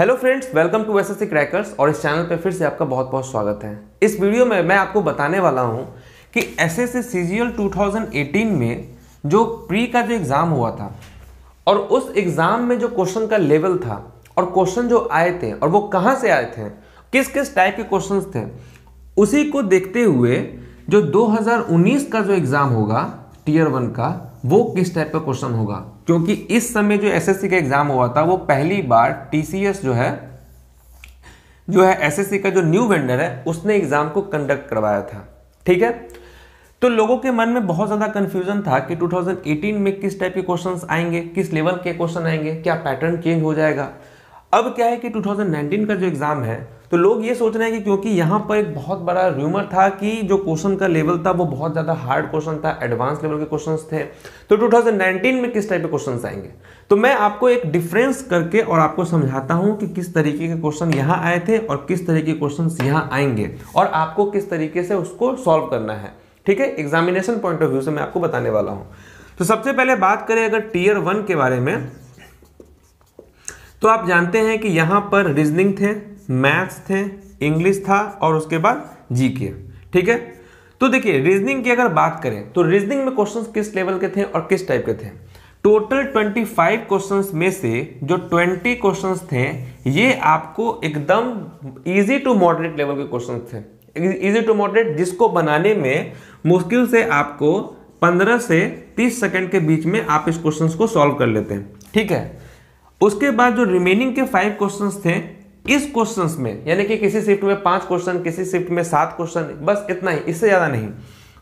hello friends welcome to S S crackers और इस channel पर फिर से आपका बहुत बहुत स्वागत है इस वीडियो में मैं आपको बताने वाला हूँ कि एस एस सी में जो प्री का जो एग्ज़ाम हुआ था और उस एग्ज़ाम में जो क्वेश्चन का लेवल था और क्वेश्चन जो आए थे और वो कहाँ से आए थे किस किस टाइप के क्वेश्चन थे उसी को देखते हुए जो दो का जो एग्ज़ाम होगा टीयर वन का वो किस टाइप का क्वेश्चन होगा क्योंकि इस समय जो एसएससी का एग्जाम हुआ था वो पहली बार टीसीएस जो है जो है एसएससी का जो न्यू वेंडर है उसने एग्जाम को कंडक्ट करवाया था ठीक है तो लोगों के मन में बहुत ज़्यादा कंफ्यूजन था कि 2018 में किस टाइप के क्वेश्चंस आएंगे किस लेवल के क्वेश्चन आएंगे क्या पैटर्न चेंज हो जाएगा अब क्या है कि 2019 का जो एग्ज़ाम है तो लोग ये सोच रहे हैं कि क्योंकि यहाँ पर एक बहुत बड़ा र्यूमर था कि जो क्वेश्चन का लेवल था वो बहुत ज़्यादा हार्ड क्वेश्चन था एडवांस लेवल के क्वेश्चन थे तो 2019 में किस टाइप के क्वेश्चन आएंगे तो मैं आपको एक डिफरेंस करके और आपको समझाता हूँ कि किस तरीके के क्वेश्चन यहाँ आए थे और किस तरीके के क्वेश्चन यहाँ आएंगे और आपको किस तरीके से उसको सॉल्व करना है ठीक है एग्जामिनेशन पॉइंट ऑफ व्यू से मैं आपको बताने वाला हूँ तो सबसे पहले बात करें अगर टीयर वन के बारे में तो आप जानते हैं कि यहाँ पर रीजनिंग थे मैथ्स थे इंग्लिश था और उसके बाद जी के ठीक है तो देखिए रीजनिंग की अगर बात करें तो रीजनिंग में क्वेश्चंस किस लेवल के थे और किस टाइप के थे टोटल 25 क्वेश्चंस में से जो 20 क्वेश्चंस थे ये आपको एकदम इजी टू मॉडरेट लेवल के क्वेश्चंस थे इजी टू मॉडरेट जिसको बनाने में मुश्किल से आपको 15 से 30 सेकंड के बीच में आप इस क्वेश्चन को सॉल्व कर लेते हैं ठीक है उसके बाद जो रिमेनिंग के फाइव क्वेश्चंस थे इस क्वेश्चंस में यानी कि किसी शिफ्ट में पांच क्वेश्चन किसी शिफ्ट में सात क्वेश्चन बस इतना ही इससे ज़्यादा नहीं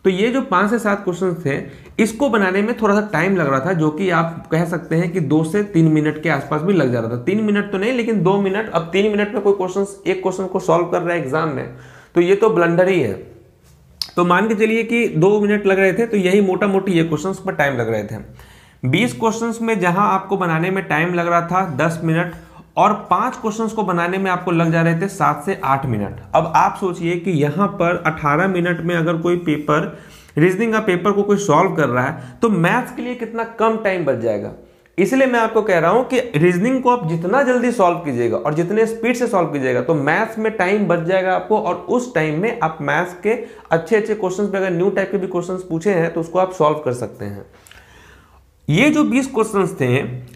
तो ये जो पांच से सात क्वेश्चन थे इसको बनाने में थोड़ा सा टाइम लग रहा था जो कि आप कह सकते हैं कि दो से तीन मिनट के आसपास भी लग जा रहा था तीन मिनट तो नहीं लेकिन दो मिनट अब तीन मिनट में कोई क्वेश्चन एक क्वेश्चन को सॉल्व कर रहा है एग्जाम में तो ये तो ब्लंडर ही है तो मान के चलिए कि दो मिनट लग रहे थे तो यही मोटा मोटी ये क्वेश्चन पर टाइम लग रहे थे बीस क्वेश्चन में जहां आपको बनाने में टाइम लग रहा था दस मिनट और पांच क्वेश्चंस को बनाने में आपको लग जा रहे थे सात से आठ मिनट अब आप सोचिए कि यहां पर अठारह मिनट में अगर कोई पेपर रीजनिंग का पेपर को कोई सॉल्व कर रहा है तो मैथ्स के लिए कितना कम टाइम बच जाएगा इसलिए मैं आपको कह रहा हूं कि रीजनिंग को आप जितना जल्दी सॉल्व कीजिएगा और जितने स्पीड से सॉल्व कीजिएगा तो मैथ्स में टाइम बच जाएगा आपको और उस टाइम में आप मैथ्स के अच्छे अच्छे क्वेश्चन अगर न्यू टाइप के भी क्वेश्चन पूछे हैं तो उसको आप सॉल्व कर सकते हैं ये जो 20 क्वेश्चंस थे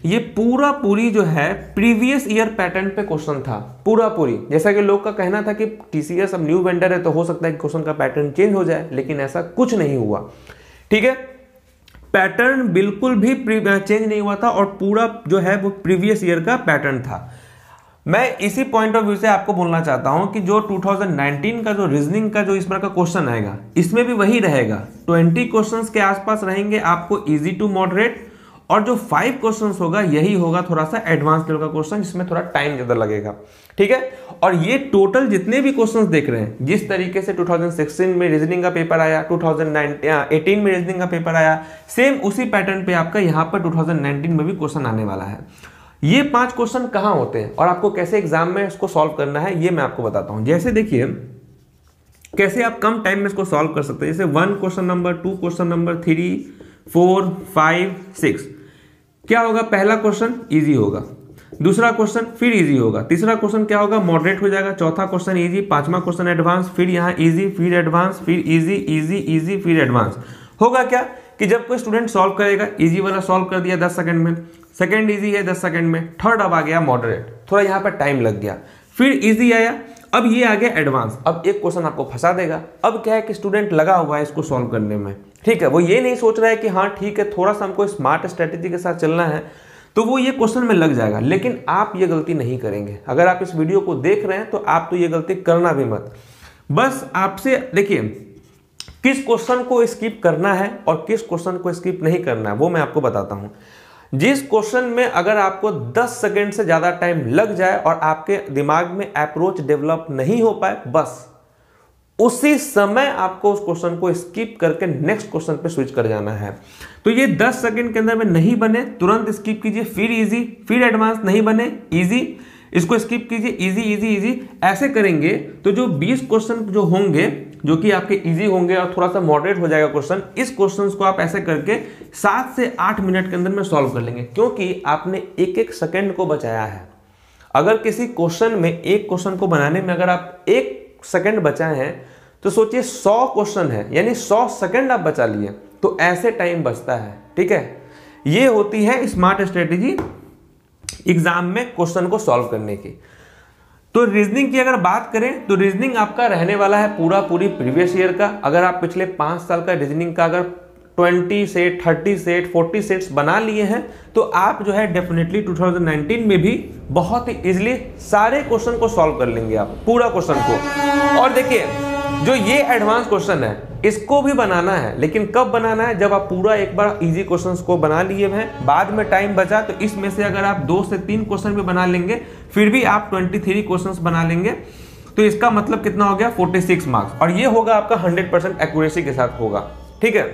ये पूरा पूरी जो है प्रीवियस ईयर पैटर्न पे क्वेश्चन था पूरा पूरी जैसा कि लोग का कहना था कि टीसीएस अब न्यू वेंडर है तो हो सकता है कि क्वेश्चन का पैटर्न चेंज हो जाए लेकिन ऐसा कुछ नहीं हुआ ठीक है पैटर्न बिल्कुल भी चेंज नहीं हुआ था और पूरा जो है वो प्रीवियस ईयर का पैटर्न था मैं इसी पॉइंट ऑफ व्यू से आपको बोलना चाहता हूं कि जो 2019 का जो रीजनिंग का जो इस बार का क्वेश्चन आएगा इसमें भी वही रहेगा 20 क्वेश्चंस के आसपास रहेंगे आपको इजी टू मॉडरेट और जो फाइव क्वेश्चंस होगा यही होगा थोड़ा सा एडवांस लेवल का क्वेश्चन जिसमें थोड़ा टाइम ज़्यादा लगेगा ठीक है और ये टोटल जितने भी क्वेश्चन देख रहे हैं जिस तरीके से टू में रीजनिंग का पेपर आया 2018 uh, में रीजनिंग का पेपर आया सेम उसी पैटर्न पर आपका यहाँ पर टू में भी क्वेश्चन आने वाला है ये पांच क्वेश्चन कहां होते हैं और आपको कैसे एग्जाम में इसको सॉल्व करना है ये मैं आपको बताता हूं जैसे देखिए कैसे आप कम टाइम में इसको सॉल्व कर सकते हैं जैसे one question number two question number three four five six क्या होगा पहला क्वेश्चन ईजी होगा दूसरा क्वेश्चन फिर इजी होगा तीसरा क्वेश्चन क्या होगा मॉडरेट हो जाएगा चौथा क्वेश्चन इजी पांचवा क्वेश्चन एडवांस फिर यहाँ इजी फिर एडवांस फिर इजी इजी इजी फिर एडवांस होगा क्या कि जब कोई स्टूडेंट सॉल्व करेगा इजी वाला सॉल्व कर दिया दस सेकंड में सेकंड इजी है दस सेकंड में थर्ड अब आ गया मॉडरेट थोड़ा यहाँ पर टाइम लग गया फिर इजी आया अब ये आ गया एडवांस अब एक क्वेश्चन आपको फंसा देगा अब क्या है कि स्टूडेंट लगा हुआ है इसको सॉल्व करने में ठीक है वो ये नहीं सोच रहा है कि हाँ ठीक है थोड़ा सा हमको स्मार्ट स्ट्रेटेजी के साथ चलना है तो वो ये क्वेश्चन में लग जाएगा लेकिन आप ये गलती नहीं करेंगे अगर आप इस वीडियो को देख रहे हैं तो आप तो ये गलती करना भी मत बस आपसे देखिए किस क्वेश्चन को स्किप करना है और किस क्वेश्चन को स्किप नहीं करना है वो मैं आपको बताता हूं जिस क्वेश्चन में अगर आपको 10 सेकंड से ज़्यादा टाइम लग जाए और आपके दिमाग में अप्रोच डेवलप नहीं हो पाए बस उसी समय आपको उस क्वेश्चन को स्किप करके नेक्स्ट क्वेश्चन पे स्विच कर जाना है तो ये 10 सेकंड के अंदर में नहीं बने तुरंत स्किप कीजिए फिर इजी फिर एडवांस नहीं बने इजी इसको स्किप कीजिए इजी इजी इजी ऐसे करेंगे तो जो 20 क्वेश्चन जो होंगे जो कि आपके इजी होंगे और थोड़ा सा मॉडरेट हो जाएगा क्वेश्चन इस क्वेश्चन को आप ऐसे करके सात से आठ मिनट के अंदर में सॉल्व कर लेंगे क्योंकि आपने एक एक सेकेंड को बचाया है अगर किसी क्वेश्चन में एक क्वेश्चन को बनाने में अगर आप एक सेकेंड बचाए हैं तो सोचिए सौ क्वेश्चन है यानी सौ सेकेंड आप बचा लिए तो ऐसे टाइम बचता है ठीक है ये होती है स्मार्ट स्ट्रेटेजी एग्जाम में क्वेश्चन को सॉल्व करने की तो रीजनिंग की अगर बात करें तो रीजनिंग आपका रहने वाला है पूरा पूरी प्रीवियस ईयर का अगर आप पिछले पांच साल का रीजनिंग का अगर twenty set thirty set forty sets बना लिए हैं तो आप जो है डेफिनेटली 2019 में भी बहुत ही इजिली सारे क्वेश्चन को सॉल्व कर लेंगे आप पूरा क्वेश्चन को और देखिए जो ये एडवांस क्वेश्चन है इसको भी बनाना है लेकिन कब बनाना है जब आप पूरा एक बार इजी क्वेश्चंस को बना लिए हैं बाद में टाइम बचा तो इसमें से अगर आप दो से तीन क्वेश्चन भी बना लेंगे फिर भी आप ट्वेंटी थ्री क्वेश्चन बना लेंगे तो इसका मतलब कितना हो गया फोर्टी सिक्स मार्क्स और ये होगा आपका हंड्रेड परसेंट एक्यूरेसी के साथ होगा ठीक है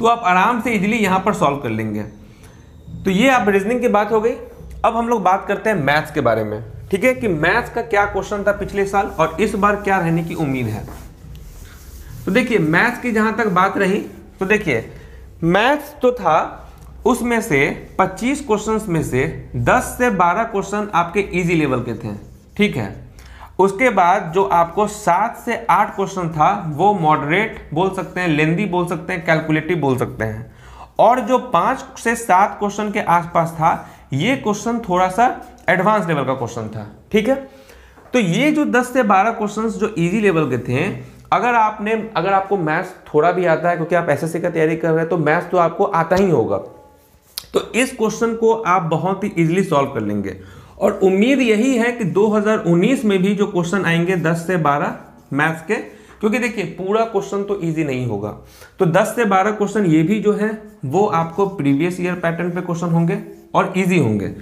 तो आप आराम से इजिली यहाँ पर सॉल्व कर लेंगे तो ये आप रीजनिंग की बात हो गई अब हम लोग बात करते हैं मैथ्स के बारे में ठीक है कि मैथ्स का क्या क्वेश्चन था पिछले साल और इस बार क्या रहने की उम्मीद है तो देखिए मैथ्स की जहां तक बात रही तो देखिए मैथ्स तो था उसमें से 25 क्वेश्चंस में से 10 से 12 क्वेश्चन आपके इजी लेवल के थे ठीक है उसके बाद जो आपको सात से आठ क्वेश्चन था वो मॉडरेट बोल सकते हैं लेंदी बोल सकते हैं कैलकुलेटिव बोल सकते हैं और जो पांच से सात क्वेश्चन के आसपास था ये क्वेश्चन थोड़ा सा एडवांस लेवल का क्वेश्चन था ठीक है तो ये जो 10 से 12 क्वेश्चंस जो इजी लेवल के थे अगर आपने अगर आपको मैथ्स थोड़ा भी आता है क्योंकि आप एस का तैयारी कर रहे हैं तो मैथ्स तो आपको आता ही होगा तो इस क्वेश्चन को आप बहुत ही इजिली सॉल्व कर लेंगे और उम्मीद यही है कि 2019 में भी जो क्वेश्चन आएंगे 10 से 12 मैथ्स के क्योंकि देखिए पूरा क्वेश्चन तो इजी नहीं होगा तो 10 से 12 क्वेश्चन ये भी जो है वो आपको प्रीवियस ईयर पैटर्न पे क्वेश्चन होंगे और इजी होंगे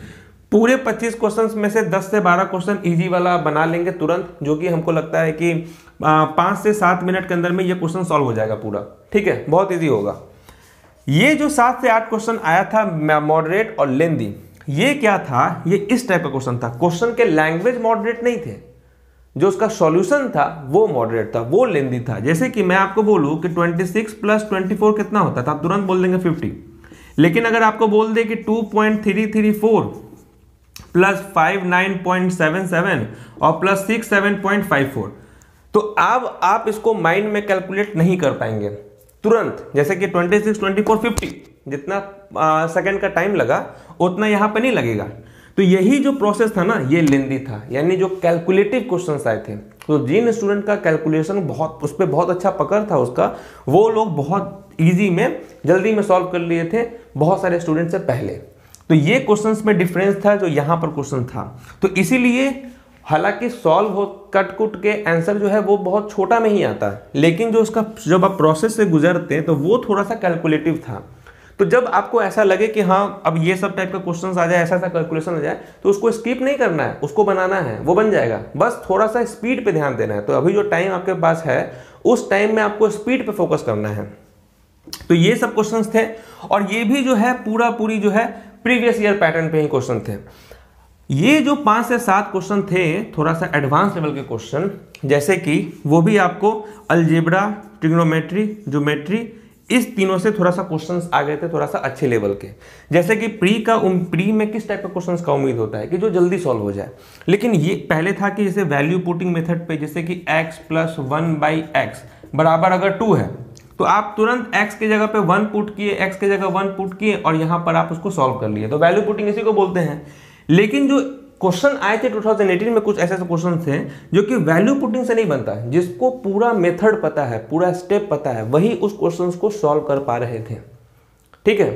पूरे 25 क्वेश्चंस में से 10 से 12 क्वेश्चन इजी वाला बना लेंगे तुरंत जो कि हमको लगता है कि पांच से सात मिनट के अंदर में ये क्वेश्चन सॉल्व हो जाएगा पूरा ठीक है बहुत ईजी होगा ये जो सात से आठ क्वेश्चन आया था मॉडरेट और लेंदी ये क्या था ये इस टाइप का क्वेश्चन था क्वेश्चन के लैंग्वेज मॉडरेट नहीं थे जो उसका सॉल्यूशन था वो मॉडरेट था वो लेंदी था जैसे कि मैं आपको बोलूँ कि 26 प्लस 24 कितना होता था आप तुरंत बोल देंगे 50 लेकिन अगर आपको बोल दे कि 2.334 plus five nine point seven seven और plus six seven point five four तो अब आप इसको माइंड में कैलकुलेट नहीं कर पाएंगे तुरंत जैसे कि twenty six twenty four fifty जितना सेकेंड का टाइम लगा उतना यहाँ पर नहीं लगेगा तो यही जो प्रोसेस था ना ये लेंदी था यानी जो कैलकुलेटिव क्वेश्चन आए थे तो जिन स्टूडेंट का कैलकुलेशन बहुत उस पर बहुत अच्छा पकड़ था उसका वो लोग बहुत ईजी में जल्दी में सॉल्व कर लिए थे बहुत सारे स्टूडेंट से पहले तो ये क्वेश्चंस में डिफरेंस था जो यहां पर क्वेश्चन था तो इसीलिए हालांकि सॉल्व हो कट कुट के आंसर जो है वो बहुत छोटा में ही आता है लेकिन जो उसका जब आप प्रोसेस से गुजरते हैं तो वो थोड़ा सा कैलकुलेटिव था तो जब आपको ऐसा लगे कि हाँ अब ये सब टाइप का क्वेश्चन आ जाए ऐसा ऐसा कैलकुलेशन आ जाए तो उसको स्किप नहीं करना है उसको बनाना है वो बन जाएगा बस थोड़ा सा स्पीड पर ध्यान देना है तो अभी जो टाइम आपके पास है उस टाइम में आपको स्पीड पर फोकस करना है तो ये सब क्वेश्चंस थे और ये भी जो है पूरा पूरी जो है प्रीवियस ईयर पैटर्न पे ही क्वेश्चन थे ये जो पांच से सात क्वेश्चन थे थोड़ा सा एडवांस लेवल के क्वेश्चन जैसे कि वो भी आपको अल्जेबरा ट्रिग्नोमेट्री ज्योमेट्री इस तीनों से थोड़ा सा क्वेश्चंस आ गए थे थोड़ा सा अच्छे लेवल के जैसे कि प्री का उम, प्री में किस टाइप का क्वेश्चंस का उम्मीद होता है कि जो जल्दी सॉल्व हो जाए लेकिन ये पहले था कि जैसे वैल्यू पुटिंग मेथड पे जैसे कि x plus one by x बराबर अगर टू है तो आप तुरंत x के जगह पे वन पुट किए x के जगह वन पुट किए और यहाँ पर आप उसको सॉल्व कर लिए तो वैल्यू पुटिंग इसी को बोलते हैं लेकिन जो क्वेश्चन आए थे 2018 में कुछ ऐसे ऐसे क्वेश्चन थे जो कि वैल्यू पुटिंग से नहीं बनता है जिसको पूरा मेथड पता है पूरा स्टेप पता है वही उस क्वेश्चन को सॉल्व कर पा रहे थे ठीक है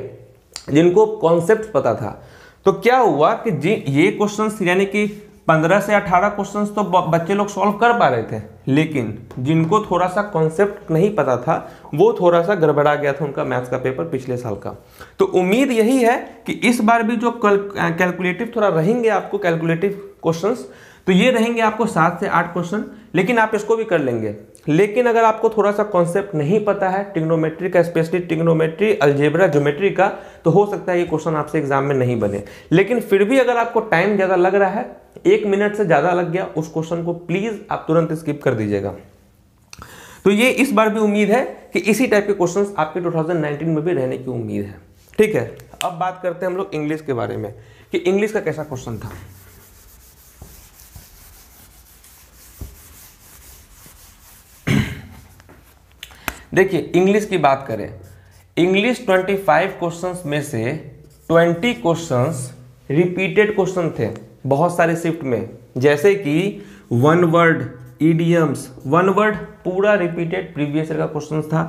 जिनको कॉन्सेप्ट पता था तो क्या हुआ कि ये क्वेश्चन यानी कि पंद्रह से अठारह क्वेश्चन तो बच्चे लोग सॉल्व कर पा रहे थे लेकिन जिनको थोड़ा सा कॉन्सेप्ट नहीं पता था वो थोड़ा सा गड़बड़ा गया था उनका मैथ्स का पेपर पिछले साल का तो उम्मीद यही है कि इस बार भी जो कैलकुलेटिव थोड़ा रहेंगे आपको कैलकुलेटिव क्वेश्चन तो ये रहेंगे आपको सात से आठ क्वेश्चन लेकिन आप इसको भी कर लेंगे लेकिन अगर आपको थोड़ा सा कॉन्सेप्ट नहीं पता है टिग्नोमेट्री का स्पेशली टिग्नोमेट्री अल्जेब्रा ज्योमेट्री का तो हो सकता है ये क्वेश्चन आपसे एग्जाम में नहीं बने लेकिन फिर भी अगर आपको टाइम ज़्यादा लग रहा है एक मिनट से ज़्यादा लग गया उस क्वेश्चन को प्लीज़ आप तुरंत स्किप कर दीजिएगा तो ये इस बार भी उम्मीद है कि इसी टाइप के क्वेश्चन आपके 2019 में भी रहने की उम्मीद है ठीक है अब बात करते हैं हम लोग इंग्लिश के बारे में कि इंग्लिश का कैसा क्वेश्चन था देखिए इंग्लिश की बात करें इंग्लिश 25 क्वेश्चंस में से 20 क्वेश्चंस रिपीटेड क्वेश्चन थे बहुत सारे शिफ्ट में जैसे कि one word idioms one word पूरा रिपीटेड प्रीवियस का क्वेश्चन था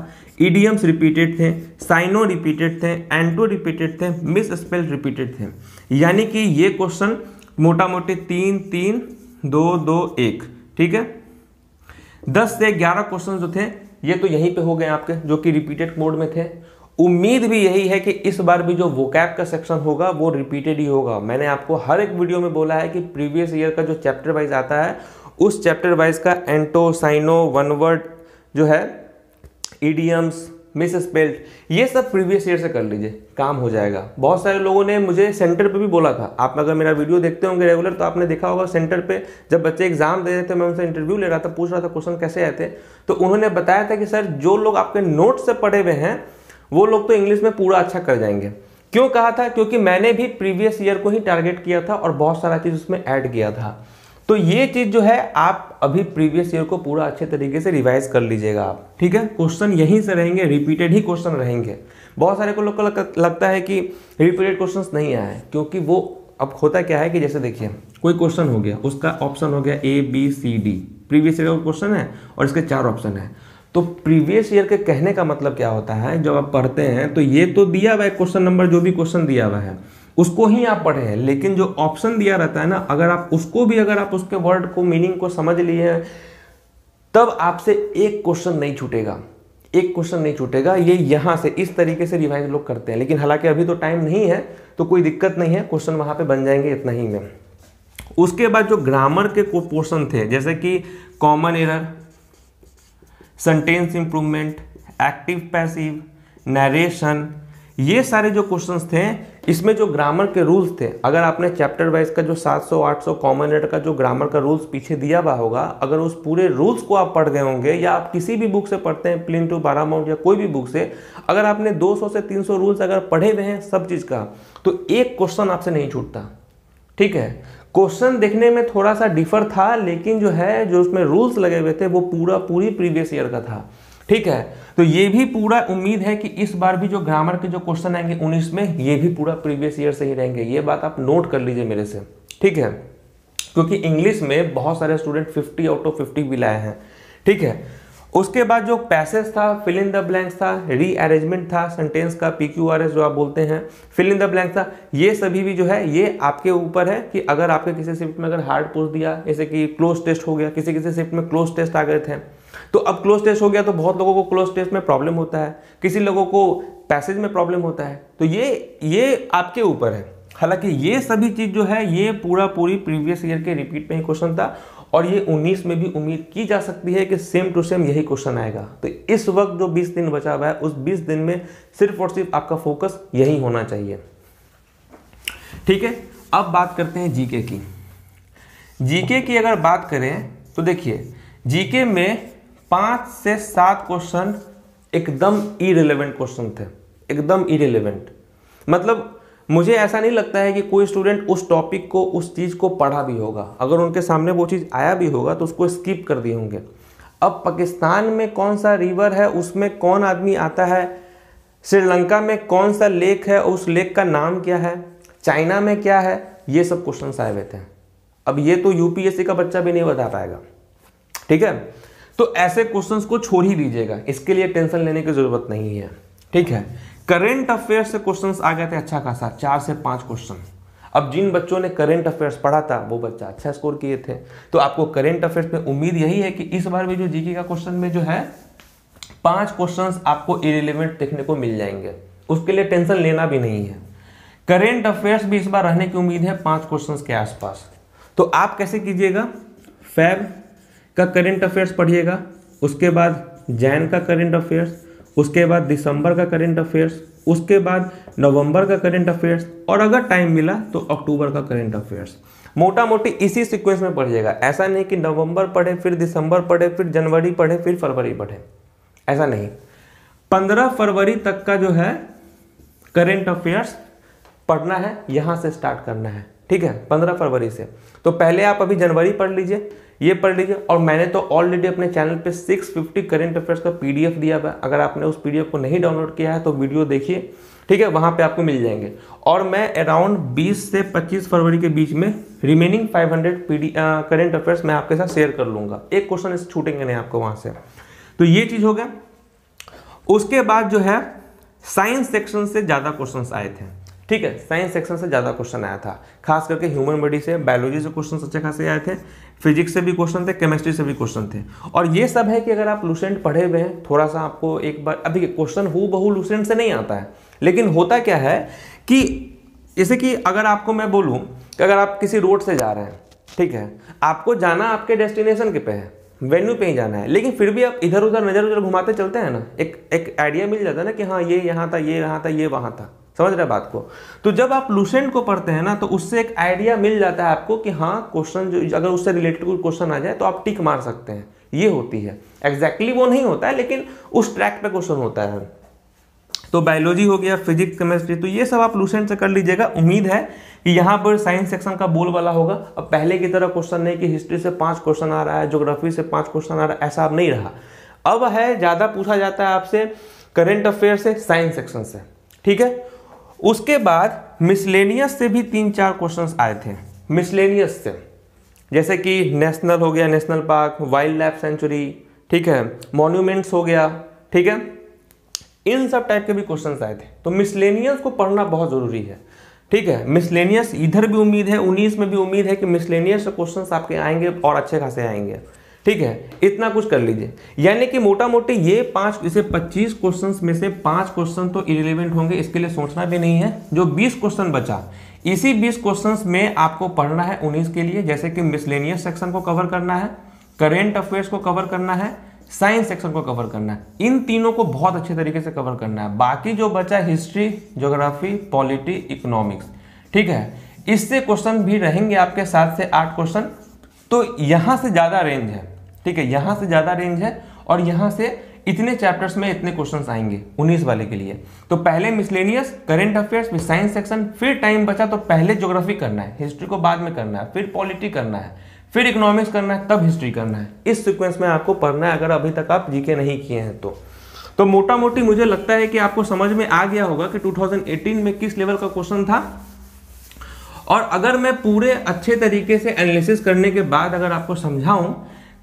ईडीएम्स रिपीटेड थे साइनो रिपीटेड थे एंटो रिपीटेड थे मिस स्पेल रिपीटेड थे यानी कि ये क्वेश्चन मोटा मोटी तीन तीन दो दो एक ठीक है दस से ग्यारह क्वेश्चन जो थे ये तो यहीं पे हो गए आपके जो कि रिपीटेड मोड में थे उम्मीद भी यही है कि इस बार भी जो वोकैब का सेक्शन होगा वो रिपीटेड ही होगा मैंने आपको हर एक वीडियो में बोला है कि प्रीवियस ईयर का जो चैप्टर वाइज आता है उस चैप्टर वाइज का एंटो साइनो वन वर्ड जो है ईडियम्स मिस स्पेल्ट ये सब प्रीवियस ईयर से कर लीजिए काम हो जाएगा बहुत सारे लोगों ने मुझे सेंटर पे भी बोला था आप अगर मेरा वीडियो देखते होंगे रेगुलर तो आपने देखा होगा सेंटर पे जब बच्चे एग्जाम दे रहे थे मैं उनसे इंटरव्यू ले रहा था पूछ रहा था क्वेश्चन कैसे आए थे तो उन्होंने बताया था कि सर जो लोग आपके नोट्स से पढ़े हुए हैं वो लोग तो इंग्लिश में पूरा अच्छा कर जाएंगे क्यों कहा था क्योंकि मैंने भी प्रीवियस ईयर को ही टारगेट किया था और बहुत सारा चीज़ उसमें ऐड किया था तो ये चीज़ जो है आप अभी प्रीवियस ईयर को पूरा अच्छे तरीके से रिवाइज कर लीजिएगा आप ठीक है क्वेश्चन यहीं से रहेंगे रिपीटेड ही क्वेश्चन रहेंगे बहुत सारे को लोग को लगता है कि रिपीटेड क्वेश्चंस नहीं आए क्योंकि वो अब होता क्या है कि जैसे देखिए कोई क्वेश्चन हो गया उसका ऑप्शन हो गया A B C D previous year का क्वेश्चन है और इसके चार ऑप्शन है तो प्रीवियस ईयर के कहने का मतलब क्या होता है जब आप पढ़ते हैं तो ये तो दिया हुआ है क्वेश्चन नंबर जो भी क्वेश्चन दिया हुआ है उसको ही आप पढ़े हैं लेकिन जो ऑप्शन दिया रहता है ना अगर आप उसको भी अगर आप उसके वर्ड को मीनिंग को समझ लिए हैं तब आपसे एक क्वेश्चन नहीं छूटेगा एक क्वेश्चन नहीं छूटेगा ये यहाँ से इस तरीके से रिवाइज लोग करते हैं लेकिन हालांकि अभी तो टाइम नहीं है तो कोई दिक्कत नहीं है क्वेश्चन वहाँ पे बन जाएंगे इतना ही में उसके बाद जो ग्रामर के पोर्शन थे जैसे कि common error sentence improvement active passive narration ये सारे जो क्वेश्चंस थे इसमें जो ग्रामर के रूल्स थे अगर आपने चैप्टर वाइज का जो 700 800 कॉमन एड का जो ग्रामर का रूल्स पीछे दिया हुआ होगा अगर उस पूरे रूल्स को आप पढ़ गए होंगे या आप किसी भी बुक से पढ़ते हैं प्लिन टू बारामाउंट या कोई भी बुक से अगर आपने 200 से 300 रूल्स अगर पढ़े हुए हैं सब चीज़ का तो एक क्वेश्चन आपसे नहीं छूटता ठीक है क्वेश्चन देखने में थोड़ा सा डिफर था लेकिन जो है जो उसमें रूल्स लगे हुए थे वो पूरा पूरी प्रीवियस ईयर का था ठीक है तो ये भी पूरा उम्मीद है कि इस बार भी जो ग्रामर के जो क्वेश्चन आएंगे उन्नीस में ये भी पूरा प्रीवियस ईयर से ही रहेंगे ये बात आप नोट कर लीजिए मेरे से ठीक है क्योंकि इंग्लिश में बहुत सारे student fifty out of fifty भी लाए हैं ठीक है उसके बाद जो पैसेज था फिल इन द ब्लैंक्स था रीअरेंजमेंट था सेंटेंस का पी क्यू आर एस जो आप बोलते हैं फिल इन द ब्लैंक्स था ये सभी भी जो है ये आपके ऊपर है कि अगर आपके किसी शिफ्ट में अगर हार्ड पूछ दिया जैसे कि क्लोज टेस्ट हो गया किसी किसी शिफ्ट में क्लोज टेस्ट आ गए थे तो अब क्लोज टेस्ट हो गया तो बहुत लोगों को क्लोज टेस्ट में प्रॉब्लम होता है किसी लोगों को पैसेज में प्रॉब्लम होता है तो ये ये आपके ऊपर है हालांकि ये सभी चीज़ जो है ये पूरा पूरी प्रीवियस ईयर के रिपीट में ही क्वेश्चन था और ये 19 में भी उम्मीद की जा सकती है कि सेम टू सेम यही क्वेश्चन आएगा तो इस वक्त जो 20 दिन बचा हुआ है उस 20 दिन में सिर्फ और सिर्फ आपका फोकस यही होना चाहिए ठीक है अब बात करते हैं जीके की जीके की अगर बात करें तो देखिए जीके में पांच से सात क्वेश्चन एकदम इरेलीवेंट क्वेश्चन थे एकदम इरेलीवेंट मतलब मुझे ऐसा नहीं लगता है कि कोई स्टूडेंट उस टॉपिक को उस चीज़ को पढ़ा भी होगा अगर उनके सामने वो चीज़ आया भी होगा तो उसको स्किप कर दिए होंगे अब पाकिस्तान में कौन सा रिवर है उसमें कौन आदमी आता है श्रीलंका में कौन सा लेक है उस लेक का नाम क्या है चाइना में क्या है ये सब क्वेश्चन आए हुए थे अब ये तो यूपीएससी का बच्चा भी नहीं बता पाएगा ठीक है तो ऐसे क्वेश्चंस को छोड़ ही दीजिएगा इसके लिए टेंशन लेने की ज़रूरत नहीं है ठीक है करेंट अफेयर्स से क्वेश्चंस आ गए थे अच्छा खासा चार से पांच क्वेश्चन अब जिन बच्चों ने करेंट अफेयर्स पढ़ा था वो बच्चा अच्छा स्कोर किए थे तो आपको करेंट अफेयर्स में उम्मीद यही है कि इस बार भी जो जीके का क्वेश्चन में जो है पांच क्वेश्चंस आपको इरेलीवेंट देखने को मिल जाएंगे उसके लिए टेंशन लेना भी नहीं है करेंट अफेयर्स भी इस बार रहने की उम्मीद है पांच क्वेश्चन के आसपास तो आप कैसे कीजिएगा फैब का करेंट अफेयर्स पढ़िएगा उसके बाद जैन का करेंट अफेयर्स उसके बाद दिसंबर का करेंट अफेयर्स उसके बाद नवंबर का करेंट अफेयर्स और अगर टाइम मिला तो अक्टूबर का करेंट अफेयर्स मोटा मोटी इसी सिक्वेंस में पढ़िएगा ऐसा नहीं कि नवंबर पढ़े फिर दिसंबर पढ़े फिर जनवरी पढ़े फिर फरवरी पढ़े ऐसा नहीं पंद्रह फरवरी तक का जो है करेंट अफेयर्स पढ़ना है यहां से स्टार्ट करना है ठीक है पंद्रह फरवरी से तो पहले आप अभी जनवरी पढ़ लीजिए ये पढ़ लीजिए और मैंने तो ऑलरेडी अपने चैनल पे 650 करेंट अफेयर्स का पीडीएफ दिया हुआ है अगर आपने उस पीडीएफ को नहीं डाउनलोड किया है तो वीडियो देखिए ठीक है वहाँ पे आपको मिल जाएंगे और मैं अराउंड 20 से 25 फरवरी के बीच में रिमेनिंग 500 हंड्रेड करेंट अफेयर्स मैं आपके साथ शेयर कर लूँगा एक क्वेश्चन छूटेंगे नहीं आपको वहाँ से तो ये चीज़ हो गया उसके बाद जो है साइंस सेक्शन से ज़्यादा क्वेश्चन आए थे ठीक है साइंस सेक्शन से ज़्यादा क्वेश्चन आया था खास करके ह्यूमन बॉडी से बायोलॉजी से क्वेश्चन अच्छे खासे आए थे फिजिक्स से भी क्वेश्चन थे केमिस्ट्री से भी क्वेश्चन थे और ये सब है कि अगर आप लूसेंट पढ़े हुए हैं थोड़ा सा आपको एक बार अभी क्वेश्चन हु बहु लूसेंट से नहीं आता है लेकिन होता क्या है कि जैसे कि अगर आपको मैं बोलूँ कि अगर आप किसी रोड से जा रहे हैं ठीक है आपको जाना आपके डेस्टिनेशन के पे है वेन्यू पे ही जाना है लेकिन फिर भी आप इधर उधर नज़र उधर घुमाते चलते हैं ना एक एक आइडिया मिल जाता है ना कि हाँ ये यहाँ था ये यहाँ था ये वहाँ था समझ रहे बात को तो जब आप लूसेंट को पढ़ते हैं ना तो उससे एक आइडिया मिल जाता है आपको कि हाँ क्वेश्चन जो अगर उससे रिलेटेड कोई क्वेश्चन आ जाए तो आप टिक मार सकते हैं ये होती है एग्जैक्टली exactly वो नहीं होता है लेकिन उस ट्रैक पे क्वेश्चन होता है तो बायोलॉजी हो गया फिजिक्स केमिस्ट्री तो ये सब आप लूसेंट से कर लीजिएगा उम्मीद है कि यहाँ पर साइंस सेक्शन का बोल वाला होगा अब पहले की तरह क्वेश्चन नहीं कि हिस्ट्री से पाँच क्वेश्चन आ रहा है जोग्राफी से पाँच क्वेश्चन आ रहा है ऐसा अब नहीं रहा अब है ज़्यादा पूछा जाता है आपसे करेंट अफेयर से साइंस सेक्शन से ठीक है उसके बाद मिसलेनियस से भी तीन चार क्वेश्चन आए थे मिसलेनियस से जैसे कि नेशनल हो गया national park wildlife sanctuary ठीक है मॉन्यूमेंट्स हो गया ठीक है इन सब टाइप के भी क्वेश्चन आए थे तो मिसलेनियस को पढ़ना बहुत ज़रूरी है ठीक है मिसलेनियस इधर भी उम्मीद है उन्नीस में भी उम्मीद है कि मिसलेनियस क्वेश्चन आपके आएंगे और अच्छे खासे आएंगे ठीक है इतना कुछ कर लीजिए यानी कि मोटा मोटी ये पांच इसे 25 क्वेश्चंस में से पांच क्वेश्चन तो इरेलीवेंट होंगे इसके लिए सोचना भी नहीं है जो 20 क्वेश्चन बचा इसी 20 क्वेश्चंस में आपको पढ़ना है 19 के लिए जैसे कि मिसलेनियस सेक्शन को कवर करना है करेंट अफेयर्स को कवर करना है साइंस सेक्शन को कवर करना है इन तीनों को बहुत अच्छे तरीके से कवर करना है बाकी जो बचा हिस्ट्री जोग्राफी पॉलिटी इकोनॉमिक्स ठीक है इससे क्वेश्चन भी रहेंगे आपके सात से आठ क्वेश्चन तो यहाँ से ज़्यादा रेंज है ठीक है यहाँ से ज़्यादा रेंज है और यहाँ से इतने चैप्टर्स में इतने क्वेश्चंस आएंगे 19 वाले के लिए तो पहले miscellaneous current affairs with science section फिर टाइम बचा तो पहले ज्योग्राफी करना है हिस्ट्री को बाद में करना है फिर पॉलिटी करना है फिर इकोनॉमिक्स करना है तब हिस्ट्री करना है इस सिक्वेंस में आपको पढ़ना है अगर अभी तक आप जीके नहीं किए हैं तो तो मोटा मोटी मुझे लगता है कि आपको समझ में आ गया होगा कि 2018 में किस लेवल का क्वेश्चन था और अगर मैं पूरे अच्छे तरीके से एनालिसिस करने के बाद अगर आपको समझाऊं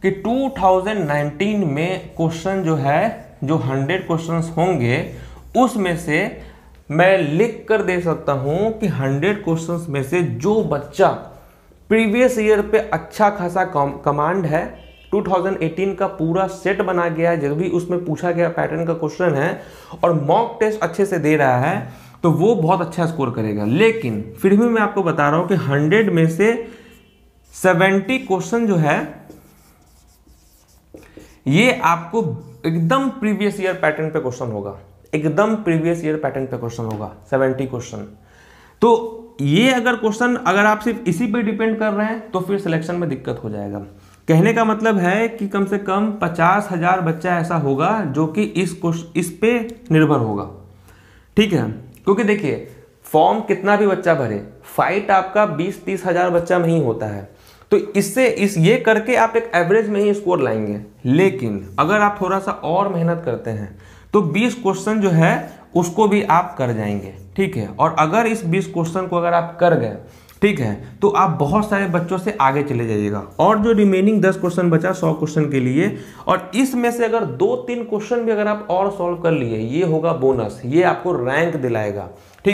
कि 2019 में क्वेश्चन जो है जो 100 क्वेश्चंस होंगे उसमें से मैं लिख कर दे सकता हूं कि 100 क्वेश्चंस में से जो बच्चा प्रीवियस ईयर पे अच्छा खासा कमांड है 2018 का पूरा सेट बना गया है जब भी उसमें पूछा गया पैटर्न का क्वेश्चन है और मॉक टेस्ट अच्छे से दे रहा है तो वो बहुत अच्छा स्कोर करेगा लेकिन फिर भी मैं आपको बता रहा हूँ कि 100 में से 70 क्वेश्चन जो है ये आपको एकदम प्रीवियस ईयर पैटर्न पे क्वेश्चन होगा एकदम प्रीवियस ईयर पैटर्न पे क्वेश्चन होगा सेवेंटी क्वेश्चन तो ये अगर क्वेश्चन अगर आप सिर्फ इसी पे डिपेंड कर रहे हैं तो फिर सिलेक्शन में दिक्कत हो जाएगा कहने का मतलब है कि कम से कम पचास हजार बच्चा ऐसा होगा जो कि इस क्वेश्चन इस पे निर्भर होगा ठीक है क्योंकि देखिए फॉर्म कितना भी बच्चा भरे फाइट आपका बीस तीस हजार बच्चा में ही होता है तो इससे इस ये करके आप एक एवरेज में ही स्कोर लाएंगे लेकिन अगर आप थोड़ा सा और मेहनत करते हैं तो 20 क्वेश्चन जो है उसको भी आप कर जाएंगे ठीक है और अगर इस 20 क्वेश्चन को अगर आप कर गए ठीक है तो आप बहुत सारे बच्चों से आगे चले जाइएगा और जो रिमेनिंग दस क्वेश्चन बचा सौ क्वेश्चन के लिए और इसमें से अगर दो तीन क्वेश्चन भी अगर आप और सॉल्व कर लिए ये होगा बोनस ये आपको रैंक दिलाएगा ठीक